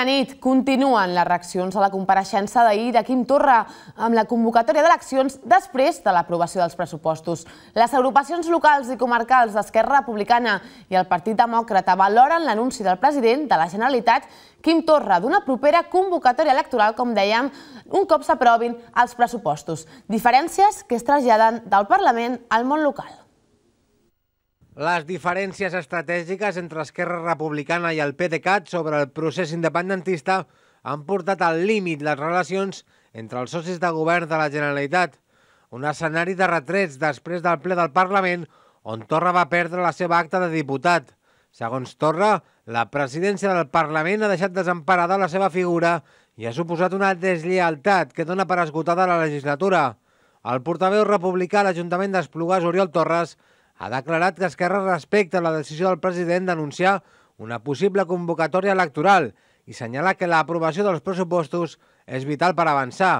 Bona nit continuen les reaccions a la compareixença d'ahir de Quim Torra amb la convocatòria d'eleccions després de l'aprovació dels pressupostos. Les agrupacions locals i comarcals d'Esquerra Republicana i el Partit Demòcrata valoren l'anunci del president de la Generalitat Quim Torra d'una propera convocatòria electoral, com dèiem, un cop s'aprovin els pressupostos. Diferències que es traslladen del Parlament al món local. Les diferències estratègiques entre Esquerra Republicana i el PDeCAT sobre el procés independentista han portat al límit les relacions entre els socis de govern de la Generalitat. Un escenari de retrets després del ple del Parlament on Torra va perdre la seva acta de diputat. Segons Torra, la presidència del Parlament ha deixat desemparada la seva figura i ha suposat una deslleialtat que dona per esgotada la legislatura. El portaveu republicà a l'Ajuntament d'Esplugues, Oriol Torres, ha declarat que Esquerra respecta la decisió del president d'anunciar una possible convocatòria electoral i senyala que l'aprovació dels pressupostos és vital per avançar.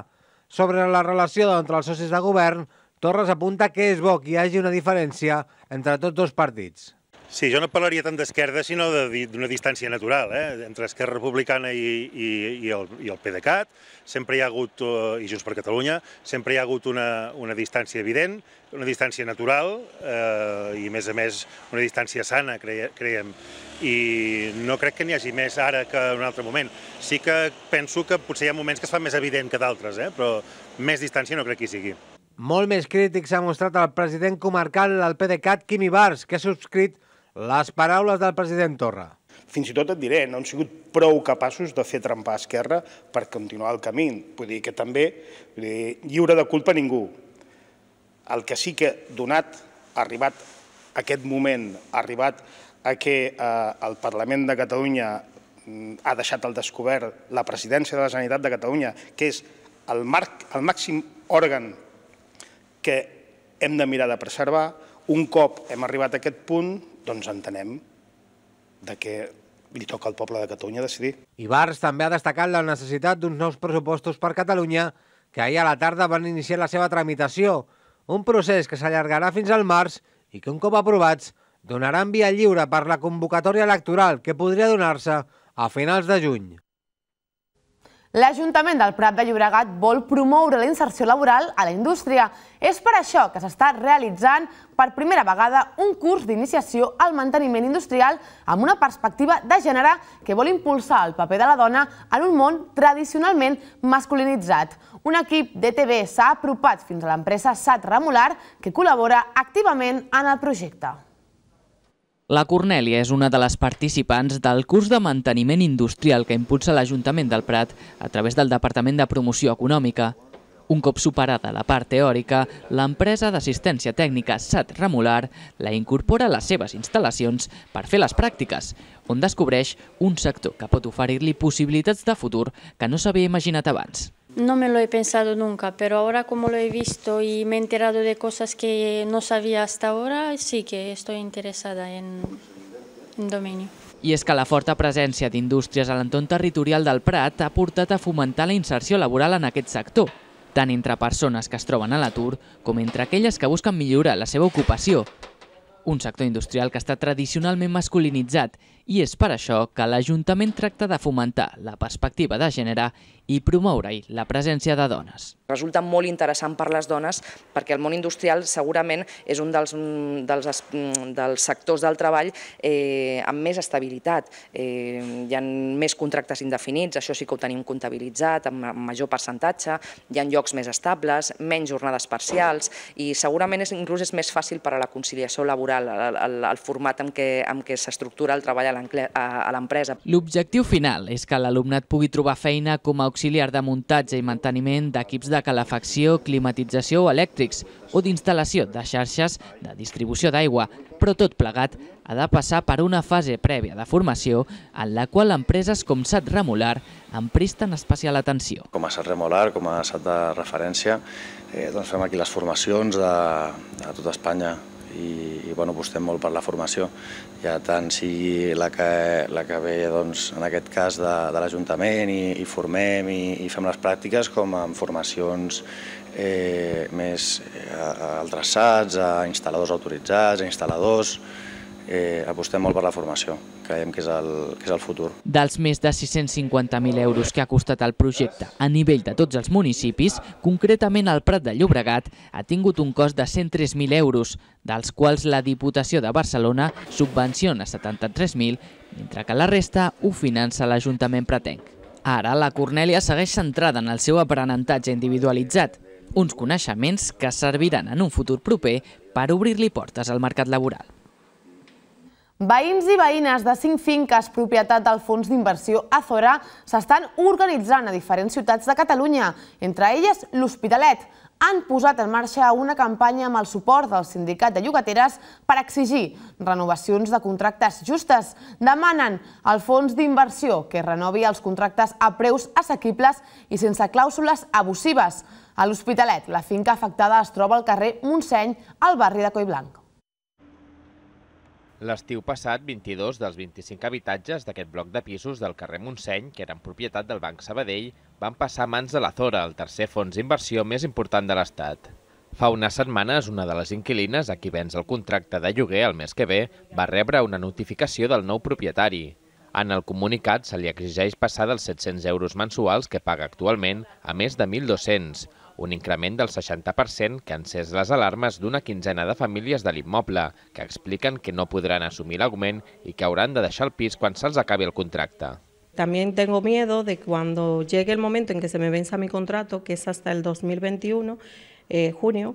Sobre la relació entre els socis de govern, Torres apunta que és bo que hi hagi una diferència entre tots dos partits. Sí, jo no parlaria tant d'esquerda, sinó d'una distància natural, eh? entre Esquerra Republicana i, i, i, el, i el PDeCAT, sempre hi ha hagut, eh, i Junts per Catalunya, sempre hi ha hagut una, una distància evident, una distància natural eh, i, a més a més, una distància sana, creiem. I no crec que n'hi hagi més ara que en un altre moment. Sí que penso que potser hi ha moments que es fa més evident que d'altres, eh? però més distància no crec que hi sigui. Molt més crític s'ha mostrat el president comarcal del PDeCAT, Quimi Bars, que ha subscrit les paraules del president Torra. Fins i tot et diré, no han sigut prou capaços de fer trempar a esquerra per continuar el camí. Vull dir que també, vull dir, lliure de culpa ningú. El que sí que, donat, arribat aquest moment, arribat a que eh, el Parlament de Catalunya mm, ha deixat al descobert la presidència de la Generalitat de Catalunya, que és el, marc, el màxim òrgan que hem de mirar de preservar, un cop hem arribat a aquest punt, doncs entenem de que li toca al poble de Catalunya decidir. Ibars també ha destacat la necessitat d'uns nous pressupostos per Catalunya que ahir a la tarda van iniciar la seva tramitació, un procés que s'allargarà fins al març i que un cop aprovats donaran via lliure per la convocatòria electoral que podria donar-se a finals de juny. L'Ajuntament del Prat de Llobregat vol promoure la inserció laboral a la indústria. És per això que s'està realitzant per primera vegada un curs d'iniciació al manteniment industrial amb una perspectiva de gènere que vol impulsar el paper de la dona en un món tradicionalment masculinitzat. Un equip d'ETV s'ha apropat fins a l'empresa SAT Remolar que col·labora activament en el projecte. La Cornèlia és una de les participants del curs de manteniment industrial que impulsa l'Ajuntament del Prat a través del Departament de Promoció Econòmica. Un cop superada la part teòrica, l'empresa d'assistència tècnica SAT Remolar la incorpora a les seves instal·lacions per fer les pràctiques, on descobreix un sector que pot oferir-li possibilitats de futur que no s'havia imaginat abans. No me lo he pensado nunca, pero ahora como lo he visto y me he enterado de cosas que no sabía hasta ahora, sí que estoy interesada en, en dominio. I és que la forta presència d'indústries a l'entorn territorial del Prat ha portat a fomentar la inserció laboral en aquest sector, tant entre persones que es troben a l'atur com entre aquelles que busquen millorar la seva ocupació. Un sector industrial que està tradicionalment masculinitzat i és per això que l'Ajuntament tracta de fomentar la perspectiva de gènere i promoure-hi la presència de dones. Resulta molt interessant per les dones perquè el món industrial segurament és un dels, mm, dels, mm, dels sectors del treball eh, amb més estabilitat. Eh, hi ha més contractes indefinits, això sí que ho tenim comptabilitzat, amb major percentatge, hi ha llocs més estables, menys jornades parcials i segurament és, inclús és més fàcil per a la conciliació laboral, el, el, el format en què, en què s'estructura el treball a la a l'empresa. L'objectiu final és que l'alumnat pugui trobar feina com a auxiliar de muntatge i manteniment d'equips de calefacció, climatització o elèctrics o d'instal·lació de xarxes de distribució d'aigua, però tot plegat ha de passar per una fase prèvia de formació en la qual empreses com SAT Remolar en presten especial atenció. Com a SAT Remolar, com a SAT de referència, eh, doncs fem aquí les formacions de, de tota Espanya i, i bueno, apostem molt per la formació, ja tant sigui la que, la que ve doncs, en aquest cas de, de l'Ajuntament i, i formem i, i fem les pràctiques com en formacions eh, més eh, a, a altres a instal·ladors autoritzats, a instal·ladors, eh, apostem molt per la formació, creiem que és el, que és el futur. Dels més de 650.000 euros que ha costat el projecte a nivell de tots els municipis, concretament el Prat de Llobregat ha tingut un cost de 103.000 euros, dels quals la Diputació de Barcelona subvenciona 73.000, mentre que la resta ho finança l'Ajuntament Pretenc. Ara, la Cornèlia segueix centrada en el seu aprenentatge individualitzat, uns coneixements que serviran en un futur proper per obrir-li portes al mercat laboral. Veïns i veïnes de cinc finques propietat del Fons d'Inversió Azora s'estan organitzant a diferents ciutats de Catalunya, entre elles l'Hospitalet. Han posat en marxa una campanya amb el suport del Sindicat de Llogateres per exigir renovacions de contractes justes. Demanen al Fons d'Inversió que renovi els contractes a preus assequibles i sense clàusules abusives. A l'Hospitalet, la finca afectada es troba al carrer Montseny, al barri de Collblanc. L'estiu passat, 22 dels 25 habitatges d'aquest bloc de pisos del carrer Montseny, que eren propietat del Banc Sabadell, van passar a mans de la Zora, el tercer fons d'inversió més important de l'Estat. Fa unes setmanes, una de les inquilines, a qui vens el contracte de lloguer el mes que ve, va rebre una notificació del nou propietari. En el comunicat se li exigeix passar dels 700 euros mensuals que paga actualment a més de 1.200, un increment del 60% que ha encès les alarmes d'una quinzena de famílies de l'immoble, que expliquen que no podran assumir l'augment i que hauran de deixar el pis quan se'ls acabi el contracte. También tengo miedo de cuando llegue el momento en que se me venza mi contrato, que es hasta el 2021, eh, junio,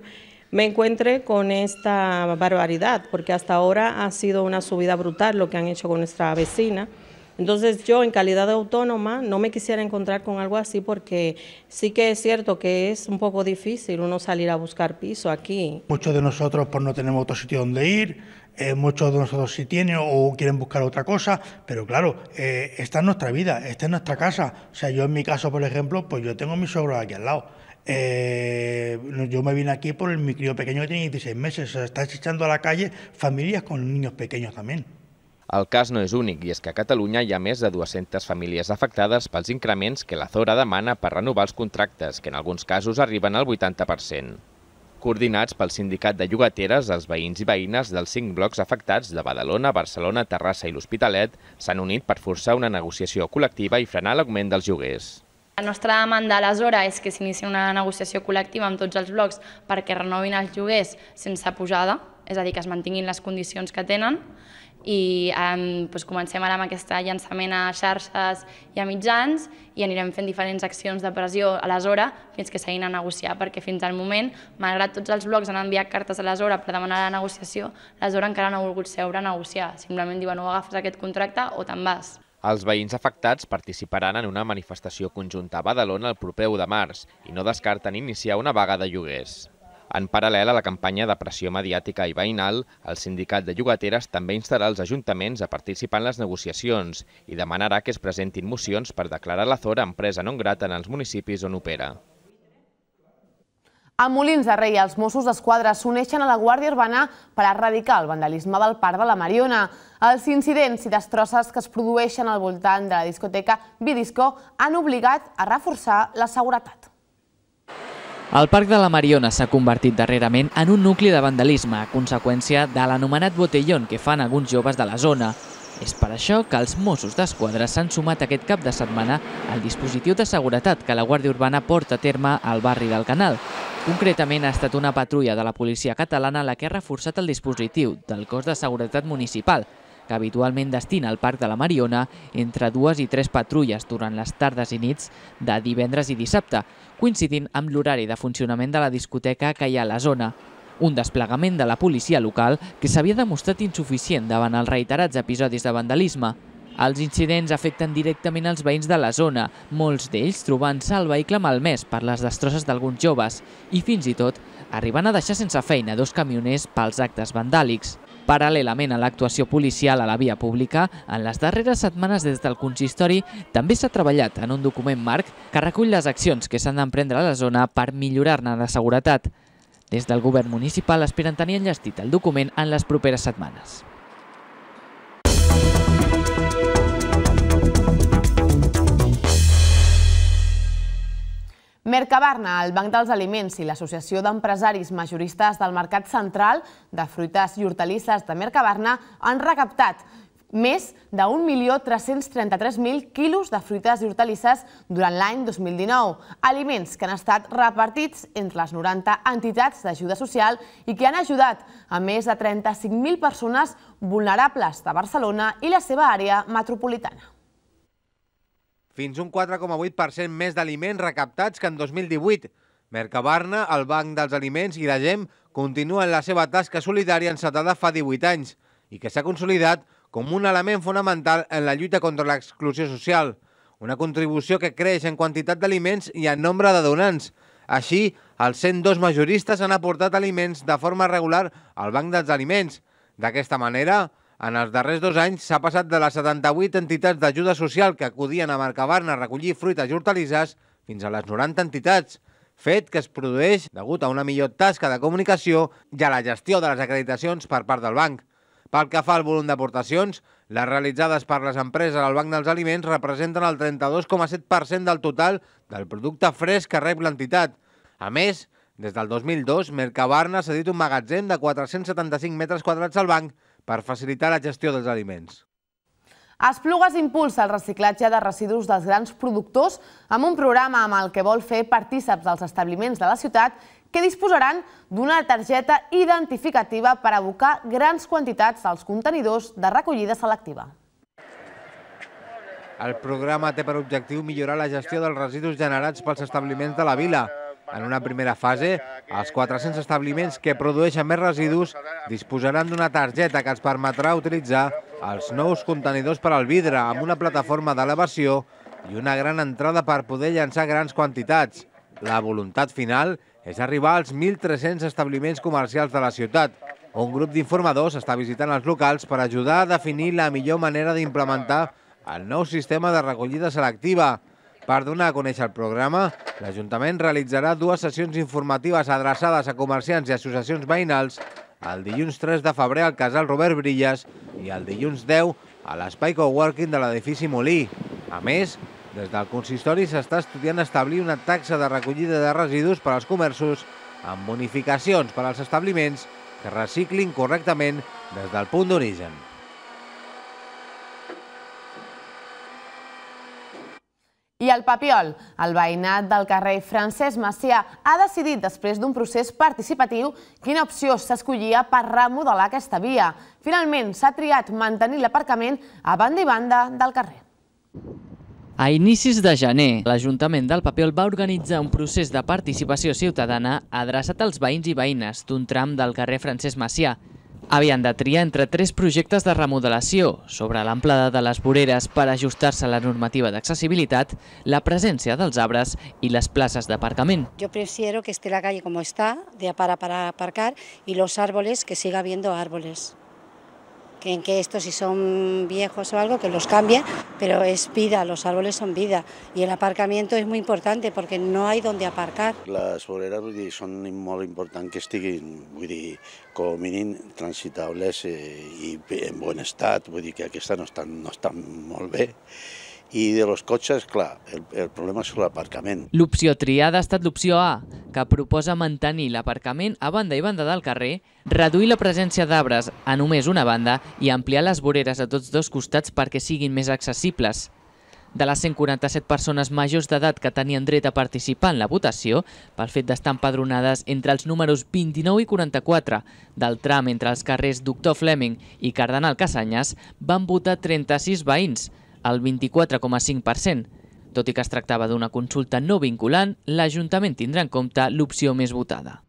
me encuentre con esta barbaridad, porque hasta ahora ha sido una subida brutal lo que han hecho con nuestra vecina. Entonces yo en calidad de autónoma no me quisiera encontrar con algo así porque sí que es cierto que es un poco difícil uno salir a buscar piso aquí. Muchos de nosotros pues no tenemos otro sitio donde ir, eh, muchos de nosotros sí tienen o quieren buscar otra cosa, pero claro, eh, esta es nuestra vida, esta es nuestra casa. O sea, yo en mi caso, por ejemplo, pues yo tengo a mi aquí al lado. Eh, yo me vine aquí por el, mi crío pequeño que tiene 16 meses, o sea, está echando a la calle familias con niños pequeños también. El cas no és únic i és que a Catalunya hi ha més de 200 famílies afectades pels increments que la Zora demana per renovar els contractes, que en alguns casos arriben al 80%. Coordinats pel Sindicat de Llogateres, els veïns i veïnes dels cinc blocs afectats de Badalona, Barcelona, Terrassa i l'Hospitalet s'han unit per forçar una negociació col·lectiva i frenar l'augment dels lloguers. La nostra demanda aleshores és que s'inici una negociació col·lectiva amb tots els blocs perquè renovin els lloguers sense pujada, és a dir, que es mantinguin les condicions que tenen, i um, doncs comencem ara amb aquest llançament a xarxes i a mitjans i anirem fent diferents accions de pressió a l'hora fins que s'hagin a negociar, perquè fins al moment, malgrat tots els blocs han enviat cartes a l'hora per demanar la negociació, l'hora encara no ha volgut seure a negociar, simplement diuen o agafes aquest contracte o te'n vas. Els veïns afectats participaran en una manifestació conjunta a Badalona el proper 1 de març i no descarten iniciar una vaga de lloguers. En paral·lel a la campanya de pressió mediàtica i veïnal, el sindicat de llogateres també instarà els ajuntaments a participar en les negociacions i demanarà que es presentin mocions per declarar la Zora empresa non grata en els municipis on opera. A Molins de Rei, els Mossos d'Esquadra s'uneixen a la Guàrdia Urbana per erradicar el vandalisme del Parc de la Mariona. Els incidents i destrosses que es produeixen al voltant de la discoteca Bidisco han obligat a reforçar la seguretat. El Parc de la Mariona s'ha convertit darrerament en un nucli de vandalisme a conseqüència de l'anomenat botellón que fan alguns joves de la zona. És per això que els Mossos d'Esquadra s'han sumat aquest cap de setmana al dispositiu de seguretat que la Guàrdia Urbana porta a terme al barri del Canal. Concretament ha estat una patrulla de la policia catalana la que ha reforçat el dispositiu del cos de seguretat municipal, que habitualment destina al Parc de la Mariona entre dues i tres patrulles durant les tardes i nits de divendres i dissabte, coincidint amb l'horari de funcionament de la discoteca que hi ha a la zona. Un desplegament de la policia local que s'havia demostrat insuficient davant els reiterats episodis de vandalisme. Els incidents afecten directament els veïns de la zona, molts d'ells trobant-se el vehicle malmès per les destrosses d'alguns joves i fins i tot arribant a deixar sense feina dos camioners pels actes vandàlics. Paral·lelament a l'actuació policial a la via pública, en les darreres setmanes des del consistori també s'ha treballat en un document marc que recull les accions que s'han d'emprendre a la zona per millorar-ne la seguretat. Des del govern municipal esperen tenir enllestit el document en les properes setmanes. Mercabarna, el Banc dels Aliments i l'Associació d'Empresaris Majoristes del Mercat Central de Fruites i Hortalisses de Mercabarna han recaptat més de 1.333.000 quilos de fruites i hortalisses durant l'any 2019, aliments que han estat repartits entre les 90 entitats d'ajuda social i que han ajudat a més de 35.000 persones vulnerables de Barcelona i la seva àrea metropolitana fins un 4,8% més d'aliments recaptats que en 2018. Mercabarna, el Banc dels Aliments i la GEM continuen la seva tasca solidària encetada fa 18 anys i que s'ha consolidat com un element fonamental en la lluita contra l'exclusió social. Una contribució que creix en quantitat d'aliments i en nombre de donants. Així, els 102 majoristes han aportat aliments de forma regular al Banc dels Aliments. D'aquesta manera, en els darrers dos anys s'ha passat de les 78 entitats d'ajuda social que acudien a Mercabarna a recollir fruites i hortalisses fins a les 90 entitats, fet que es produeix degut a una millor tasca de comunicació i a la gestió de les acreditacions per part del banc. Pel que fa al volum d'aportacions, les realitzades per les empreses al Banc dels Aliments representen el 32,7% del total del producte fresc que rep l'entitat. A més, des del 2002, Mercabarna ha cedit un magatzem de 475 metres quadrats al banc per facilitar la gestió dels aliments. Esplugues impulsa el reciclatge de residus dels grans productors amb un programa amb el que vol fer partíceps dels establiments de la ciutat que disposaran d'una targeta identificativa per abocar grans quantitats als contenidors de recollida selectiva. El programa té per objectiu millorar la gestió dels residus generats pels establiments de la vila, en una primera fase, els 400 establiments que produeixen més residus disposaran d'una targeta que els permetrà utilitzar els nous contenidors per al vidre amb una plataforma d'elevació i una gran entrada per poder llançar grans quantitats. La voluntat final és arribar als 1.300 establiments comercials de la ciutat. Un grup d'informadors està visitant els locals per ajudar a definir la millor manera d'implementar el nou sistema de recollida selectiva. Per donar a conèixer el programa, l'Ajuntament realitzarà dues sessions informatives adreçades a comerciants i associacions veïnals el dilluns 3 de febrer al casal Robert Brilles i el dilluns 10 a l'espai coworking de l'edifici Molí. A més, des del consistori s'està estudiant establir una taxa de recollida de residus per als comerços amb bonificacions per als establiments que reciclin correctament des del punt d'origen. I el Papiol, el veïnat del carrer Francesc Macià, ha decidit, després d'un procés participatiu, quina opció s'escollia per remodelar aquesta via. Finalment, s'ha triat mantenir l'aparcament a banda i banda del carrer. A inicis de gener, l'Ajuntament del Papiol va organitzar un procés de participació ciutadana adreçat als veïns i veïnes d'un tram del carrer Francesc Macià, havien de triar entre tres projectes de remodelació sobre l'amplada de les voreres per ajustar-se a la normativa d'accessibilitat, la presència dels arbres i les places d'aparcament. Jo prefiero que esté la calle como está, de para para aparcar, y los árboles, que siga habiendo árboles en que estos si son viejos o algo, que los cambien, pero es vida, los árboles son vida y el aparcamiento es muy importante porque no hay donde aparcar. Les voreres vull dir, són molt important que estiguin, vull dir, com a mínim transitables eh, i en bon estat, vull dir que aquestes no estan, no estan molt bé i de los cotxes, clar, el, el problema és l'aparcament. L'opció triada ha estat l'opció A, que proposa mantenir l'aparcament a banda i banda del carrer, reduir la presència d'arbres a només una banda i ampliar les voreres a tots dos costats perquè siguin més accessibles. De les 147 persones majors d'edat que tenien dret a participar en la votació, pel fet d'estar empadronades entre els números 29 i 44 del tram entre els carrers Doctor Fleming i Cardenal Casanyes, van votar 36 veïns, el 24,5%. Tot i que es tractava d'una consulta no vinculant, l'Ajuntament tindrà en compte l'opció més votada.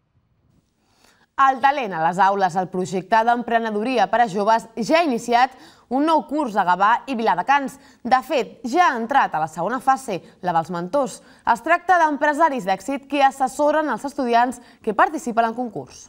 El talent a les aules, el projecte d'emprenedoria per a joves, ja ha iniciat un nou curs a Gavà i Viladecans. De fet, ja ha entrat a la segona fase, la dels mentors. Es tracta d'empresaris d'èxit que assessoren els estudiants que participen en concurs.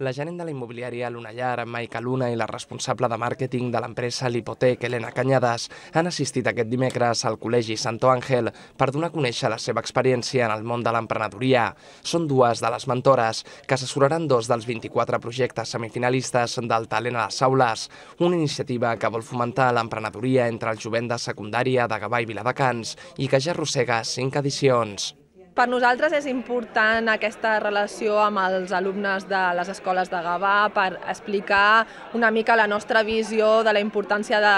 La gerent de la immobiliària Llar, Maica Luna, i la responsable de màrqueting de l'empresa L'Hipotec, Elena Canyades, han assistit aquest dimecres al Col·legi Santo Ángel per donar a conèixer la seva experiència en el món de l'emprenedoria. Són dues de les mentores que assessoraran dos dels 24 projectes semifinalistes del Talent a les Aules, una iniciativa que vol fomentar l'emprenedoria entre el jovent de secundària de Gavà i Viladecans i que ja arrossega cinc edicions. Per nosaltres és important aquesta relació amb els alumnes de les escoles de Gavà per explicar una mica la nostra visió de la importància de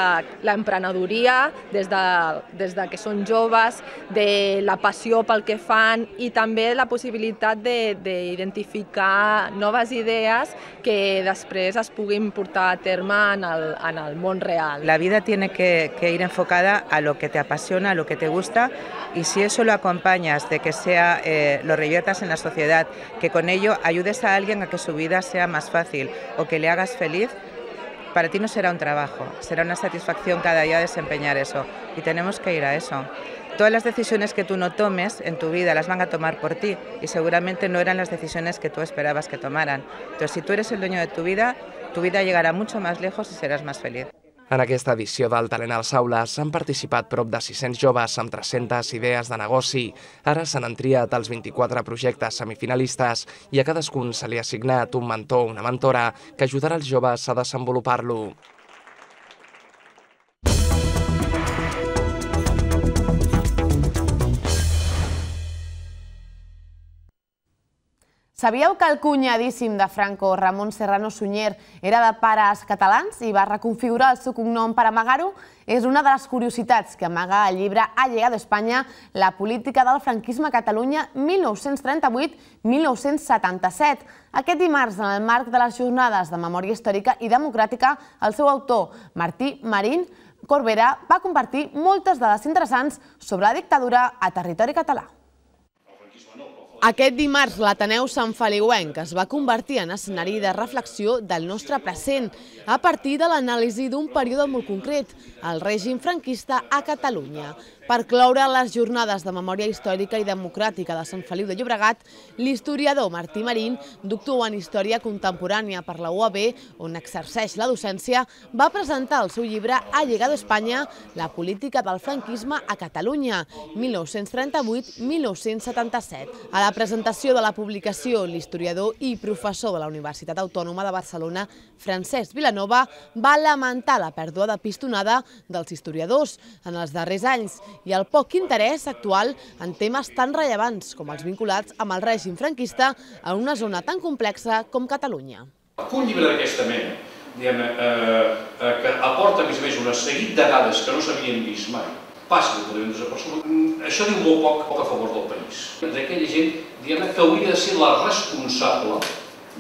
l'emprenedoria des, de, des de que són joves, de la passió pel que fan i també la possibilitat d'identificar noves idees que després es puguin portar a terme en el, en el món real. La vida tiene que, que ir enfocada a lo que te apasiona, a lo que te gusta y si eso lo acompañas de que sea Eh, lo reviertas en la sociedad, que con ello ayudes a alguien a que su vida sea más fácil o que le hagas feliz, para ti no será un trabajo, será una satisfacción cada día desempeñar eso. Y tenemos que ir a eso. Todas las decisiones que tú no tomes en tu vida las van a tomar por ti y seguramente no eran las decisiones que tú esperabas que tomaran. Entonces, si tú eres el dueño de tu vida, tu vida llegará mucho más lejos y serás más feliz. En aquesta edició del Talent als Aules han participat prop de 600 joves amb 300 idees de negoci. Ara s'han triat els 24 projectes semifinalistes i a cadascun se li ha assignat un mentor o una mentora que ajudarà els joves a desenvolupar-lo. Sabíeu que el cunyadíssim de Franco, Ramon Serrano Sunyer, era de pares catalans i va reconfigurar el seu cognom per amagar-ho? És una de les curiositats que amaga el llibre Ha llegat a Espanya la política del franquisme a Catalunya 1938-1977. Aquest dimarts, en el marc de les jornades de memòria històrica i democràtica, el seu autor, Martí Marín Corbera, va compartir moltes dades interessants sobre la dictadura a territori català. Aquest dimarts l'Ateneu Sant Feliuenc es va convertir en escenari de reflexió del nostre present a partir de l'anàlisi d'un període molt concret, el règim franquista a Catalunya. Per cloure les jornades de memòria històrica i democràtica de Sant Feliu de Llobregat, l'historiador Martí Marín, doctor en Història Contemporània per la UAB, on exerceix la docència, va presentar el seu llibre A llegado Espanya, la política del franquisme a Catalunya, 1938-1977. A la presentació de la publicació, l'historiador i professor de la Universitat Autònoma de Barcelona, Francesc Vilanova, va lamentar la pèrdua de pistonada dels historiadors en els darrers anys i el poc interès actual en temes tan rellevants com els vinculats amb el règim franquista en una zona tan complexa com Catalunya. Un llibre d'aquesta mena, diguem, eh, eh, que aporta, més a més, una seguit de dades que no s'havien vist mai, passa de poder desapercebut. Mm, això diu molt poc, poc a favor del país. D'aquella gent, diguem que hauria de ser la responsable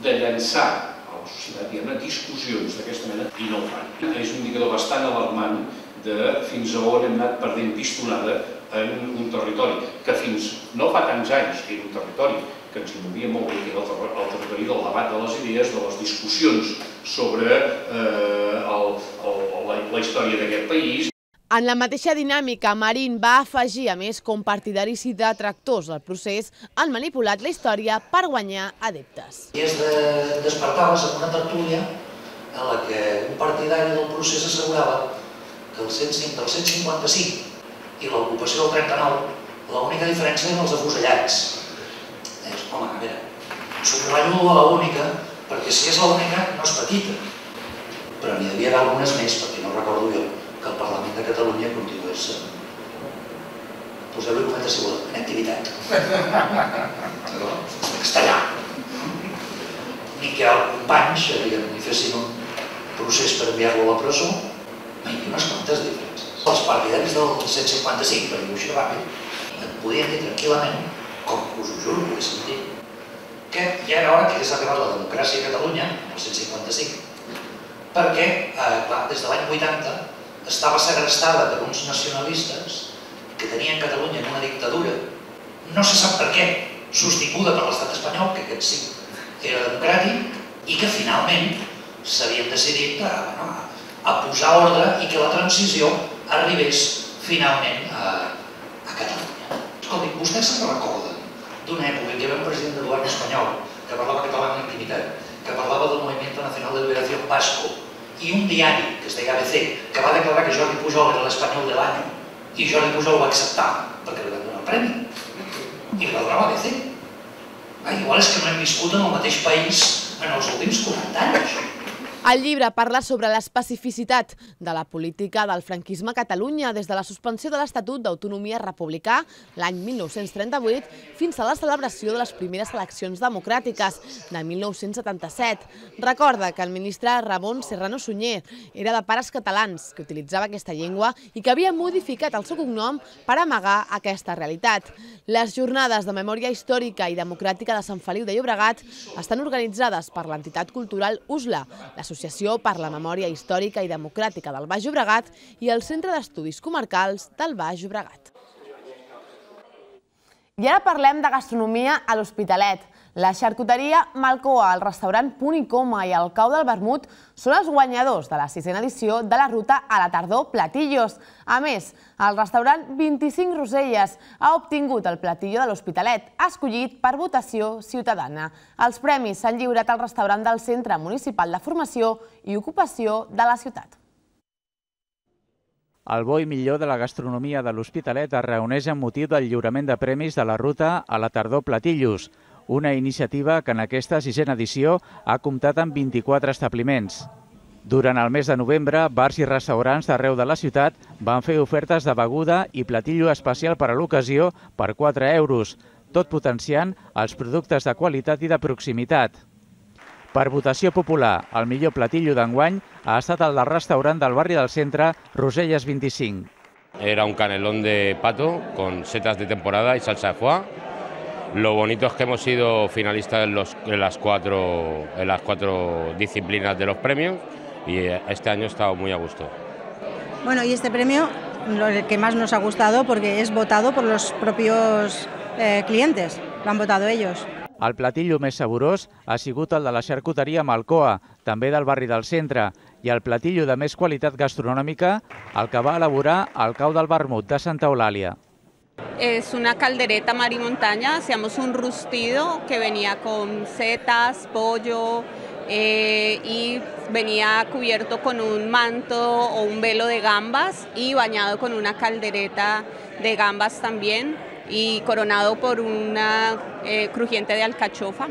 de llançar a la societat, diguem discussions d'aquesta mena i no ho fan. És un indicador bastant alarmant de fins a on hem anat perdent pistonada en un territori que fins no fa tants anys era un territori que ens movia molt bé, que era el territori del debat de les idees, de les discussions sobre eh, el, el, la, la història d'aquest país. En la mateixa dinàmica, Marín va afegir, a més, com partidaris i detractors del procés, han manipulat la història per guanyar adeptes. I és de despertar-les en una tertúlia en la que un partidari del procés assegurava del, 105, del 155 i l'ocupació del 39, l'única diferència eren els afusellats. Dius, home, a veure, subratllo a l'única perquè si és l'única no és petita. Però n'hi havia d'algunes més, perquè no recordo jo que el Parlament de Catalunya continués poseu-li cometa si voleu, en activitat. en castellà. Ni que companys, diguem, li fessin un procés per enviar-lo a la presó, unes quantes diferències. Els partidaris del 155, per dir-ho així ràpid, et podien dir tranquil·lament, com us ho juro, ho he sentit, que ja era hora que hagués arribat la democràcia a Catalunya, el 155, perquè, eh, clar, des de l'any 80 estava segrestada per uns nacionalistes que tenien Catalunya en una dictadura, no se sap per què, sostinguda per l'estat espanyol, que aquest sí era democràtic, i que finalment s'havien decidit a, bueno, a a posar ordre i que la transició arribés finalment a, a Catalunya. Escolti, vostès se'n recorden d'una època en què hi havia un president de govern espanyol que parlava català en intimitat, que parlava del Moviment Nacional de Liberació Pasco i un diari, que es deia ABC, que va declarar que Jordi Pujol era l'espanyol de l'any, i Jordi Pujol ho va acceptar, perquè li van donar el premi. I li va donar l'ABC. Ah, igual és que no hem viscut en el mateix país en els últims 40 anys. El llibre parla sobre l'especificitat de la política del franquisme a Catalunya des de la suspensió de l'Estatut d'Autonomia Republicà l'any 1938 fins a la celebració de les primeres eleccions democràtiques de 1977. Recorda que el ministre Ramon Serrano Sunyer era de pares catalans, que utilitzava aquesta llengua i que havia modificat el seu cognom per amagar aquesta realitat. Les jornades de memòria històrica i democràtica de Sant Feliu de Llobregat estan organitzades per l'entitat cultural USLA, la l'Associació per la Memòria Històrica i Democràtica del Baix Obregat i el Centre d'Estudis Comarcals del Baix Obregat. I ara parlem de gastronomia a l'Hospitalet. La xarcuteria Malcoa, el restaurant Punt i Coma i el Cau del Vermut són els guanyadors de la sisena edició de la ruta a la tardor Platillos. A més, el restaurant 25 Roselles ha obtingut el platillo de l'Hospitalet, escollit per votació ciutadana. Els premis s'han lliurat al restaurant del Centre Municipal de Formació i Ocupació de la ciutat. El bo i millor de la gastronomia de l'Hospitalet es reuneix amb motiu del lliurament de premis de la ruta a la tardor Platillos una iniciativa que en aquesta sisena edició ha comptat amb 24 establiments. Durant el mes de novembre, bars i restaurants d'arreu de la ciutat van fer ofertes de beguda i platillo especial per a l'ocasió per 4 euros, tot potenciant els productes de qualitat i de proximitat. Per votació popular, el millor platillo d'enguany ha estat el del restaurant del barri del centre Roselles 25. Era un canelón de pato con setas de temporada y salsa de foie Lo bonito es que hemos sido finalistas en, las, cuatro, disciplinas de los premios y eh, este año ha estado muy a gusto. Bueno, y este premio, lo que más nos ha gustado porque es votado por los propios eh, clientes, lo han votado ellos. Al platillo más saborós ha sigut el de la charcutería Malcoa, también del barri del centre, y al platillo de más qualitat gastronómica, el que va elaborar el cau del de Santa Eulàlia. Es una caldereta mar y montaña, hacíamos un rustido que venía con setas, pollo eh, y venía cubierto con un manto o un velo de gambas y bañado con una caldereta de gambas también y coronado por una eh, crujiente de alcachofa.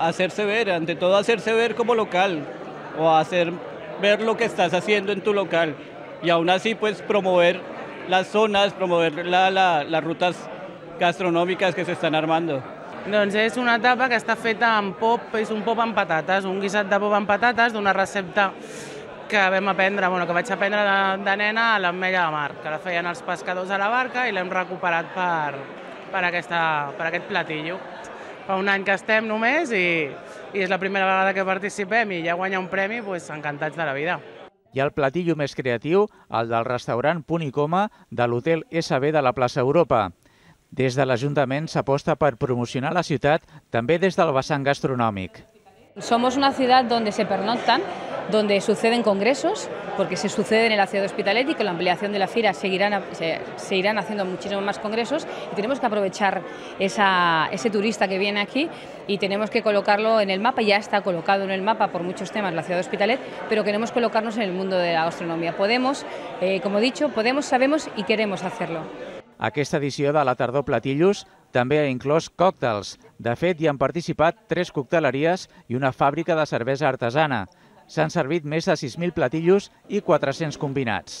Hacerse ver, ante todo hacerse ver como local o hacer ver lo que estás haciendo en tu local y aún así pues promover las zonas, promover la, la, les rutes gastronòmiques que s'estan armando. Doncs és una tapa que està feta amb pop, és un pop amb patates, un guisat de pop amb patates d'una recepta que vam aprendre, bueno, que vaig aprendre de, de nena a l'Ammella de Mar, que la feien els pescadors a la barca i l'hem recuperat per, per, aquesta, per aquest platillo. Fa un any que estem només i, i és la primera vegada que participem i ja guanyar un premi, doncs encantats de la vida i el platillo més creatiu, el del restaurant Punt i Coma de l'hotel SB de la plaça Europa. Des de l'Ajuntament s'aposta per promocionar la ciutat també des del vessant gastronòmic. Somos una ciudad donde se pernoctan, donde suceden congresos, porque se suceden en la ciudad de hospitalet y con la ampliación de la FIRA seguirán, haciendo muchísimos más congresos y tenemos que aprovechar ese turista que viene aquí y tenemos que colocarlo en el mapa, ya está colocado en el mapa por muchos temas la ciudad de hospitalet, pero queremos colocarnos en el mundo de la gastronomía. Podemos, eh, como he dicho, podemos, sabemos y queremos hacerlo. Aquesta edició de la tardó Platillos també ha inclòs còctels. De fet, hi han participat tres cocteleries i una fàbrica de cervesa artesana. S'han servit més de 6.000 platillos i 400 combinats.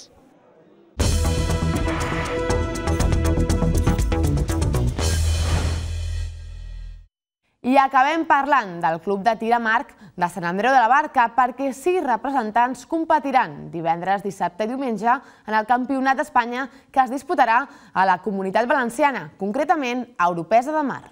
I acabem parlant del Club de Tira Marc de Sant Andreu de la Barca perquè sis representants competiran divendres, dissabte i diumenge en el Campionat d'Espanya que es disputarà a la Comunitat Valenciana, concretament a Europesa de Mar.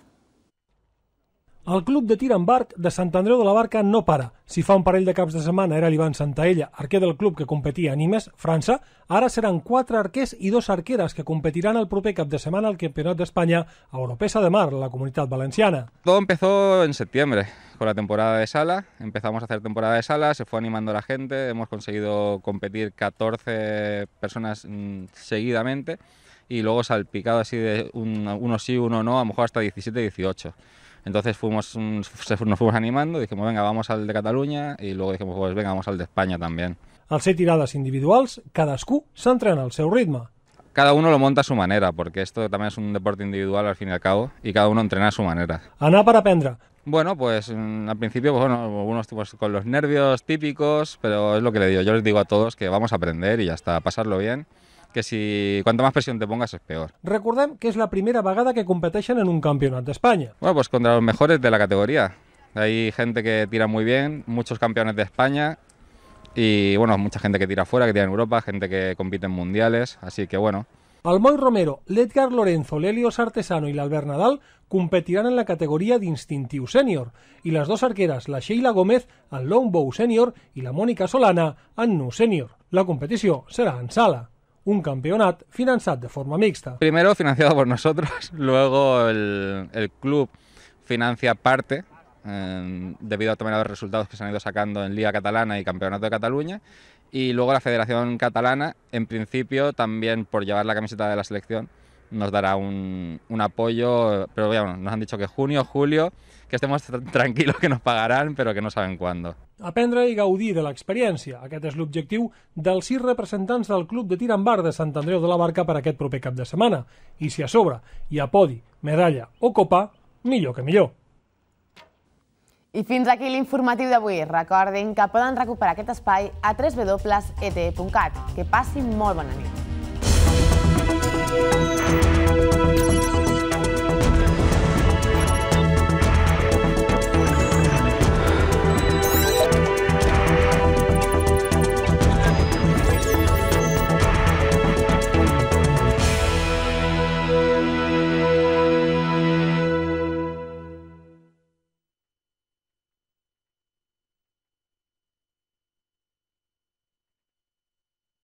Al club de tir de Sant Andreu de la Barca no para. Si fa un parell de caps de semana era l'Ivan Santaella, arquero del club que competía a Nimes, França, ahora serán cuatro arquers y dos arqueras que competirán al proper cap de semana al de España, a Oropesa de Mar, la Comunidad valenciana. Todo empezó en septiembre, con la temporada de sala. Empezamos a hacer temporada de sala, se fue animando la gente, hemos conseguido competir 14 personas mm, seguidamente y luego salpicado así de uno sí, uno no, a lo mejor hasta 17, 18. Entonces fuimos, mm, nos fuimos animando, dijimos, venga, vamos al de Cataluña y luego dijimos, pues venga, vamos al de España también. Al ser tiradas individuales, cadascú s'entrena al seu ritme. Cada uno lo monta a su manera, porque esto también es un deporte individual al fin y al cabo, y cada uno entrena a su manera. Ana para aprendre. Bueno, pues mm, al principio, pues, bueno, algunos tipos con los nervios típicos, pero es lo que le digo. Yo les digo a todos que vamos a aprender y ya está, pasarlo bien que si cuanta más presión te pongas es peor. Recordem que és la primera vegada que competeixen en un campionat d'Espanya. Bueno, pues contra los mejores de la categoría. Hay gente que tira muy bien, muchos campeones de España y bueno, mucha gente que tira fuera, que tira en Europa, gente que compite en mundiales, así que bueno. Almoy Romero, l'Edgar Lorenzo, l'Helios Artesano i l'Albert Nadal competiran en la categoria d'instintiu sènior i les dues arqueres, la Sheila Gómez en longbow sènior i la Mònica Solana en nu sènior. La competició serà en sala. un campeonato financiado de forma mixta. Primero financiado por nosotros, luego el, el club financia parte, em, debido a a los resultados que se han ido sacando en Liga Catalana y Campeonato de Cataluña, y luego la Federación Catalana, en principio también por llevar la camiseta de la selección, nos dará un, un apoyo, pero bueno, nos han dicho que junio, julio, que estemos tranquils que nos pagaran, però que no saben quan. Aprendre i gaudir de l'experiència. Aquest és l'objectiu dels sis representants del Club de Tirambar de Sant Andreu de la Barca per aquest proper cap de setmana. I si a sobre hi ha podi, medalla o copa, millor que millor. I fins aquí l'informatiu d'avui. Recordin que poden recuperar aquest espai a www.ete.cat. Que passin molt bona nit. Música